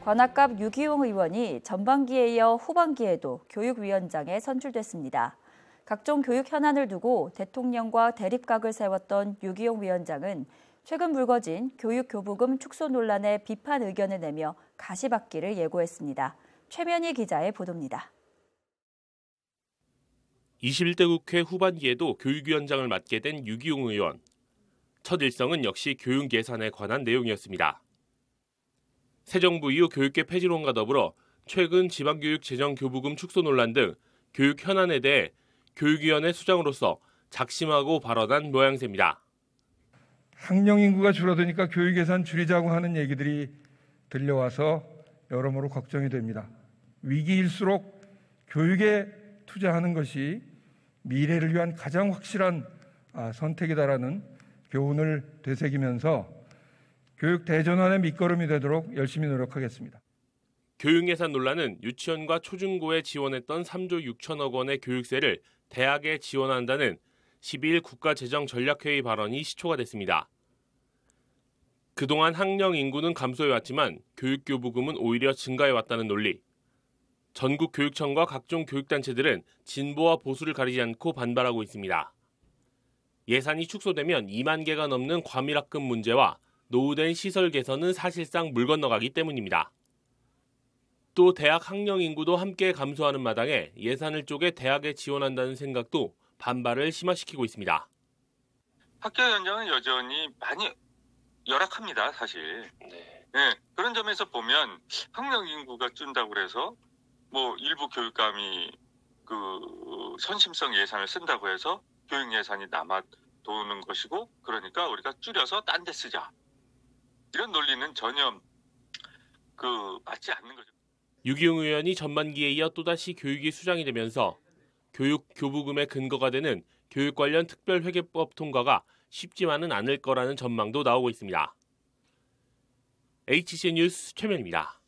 관악갑 유기용 의원이 전반기에 이어 후반기에도 교육위원장에 선출됐습니다. 각종 교육 현안을 두고 대통령과 대립각을 세웠던 유기용 위원장은 최근 불거진 교육교부금 축소 논란에 비판 의견을 내며 가시밭기를 예고했습니다. 최면희 기자의 보도입니다. 21대 국회 후반기에도 교육위원장을 맡게 된 유기용 의원. 첫 일성은 역시 교육 예산에 관한 내용이었습니다. 새 정부 이후 교육계 폐지론과 더불어 최근 지방교육 재정 교부금 축소 논란 등 교육 현안에 대해 교육위원회 수장으로서 작심하고 발언한 모양새입니다. 학령 인구가 줄어드니까 교육 예산 줄이자고 하는 얘기들이 들려와서 여러모로 걱정이 됩니다. 위기일수록 교육에 투자하는 것이 미래를 위한 가장 확실한 아, 선택이다라는 교훈을 되새기면서 교육 대전환의 밑거름이 되도록 열심히 노력하겠습니다. 교육 예산 논란은 유치원과 초중고에 지원했던 3조 6천억 원의 교육세를 대학에 지원한다는 12일 국가재정전략회의 발언이 시초가 됐습니다. 그동안 학령 인구는 감소해왔지만 교육교부금은 오히려 증가해왔다는 논리. 전국 교육청과 각종 교육단체들은 진보와 보수를 가리지 않고 반발하고 있습니다. 예산이 축소되면 2만 개가 넘는 과밀학급 문제와 노후된 시설 개선은 사실상 물 건너가기 때문입니다. 또 대학 학령 인구도 함께 감소하는 마당에 예산을 쪼개 대학에 지원한다는 생각도 반발을 심화시키고 있습니다. 학교 현장은 여전히 많이 열악합니다, 사실. 네. 네 그런 점에서 보면 학령 인구가 준다고 해서 뭐 일부 교육감이 그 선심성 예산을 쓴다고 해서 교육 예산이 남아 도는 것이고 그러니까 우리가 줄여서 딴 데 쓰자. 이런 논리는 전혀 그 맞지 않는 거죠. 유기용 의원이 전만기에 이어 또다시 교육이 수장이 되면서 교육 교부금의 근거가 되는 교육 관련 특별회계법 통과가 쉽지만은 않을 거라는 전망도 나오고 있습니다. HC 뉴스 최면입니다.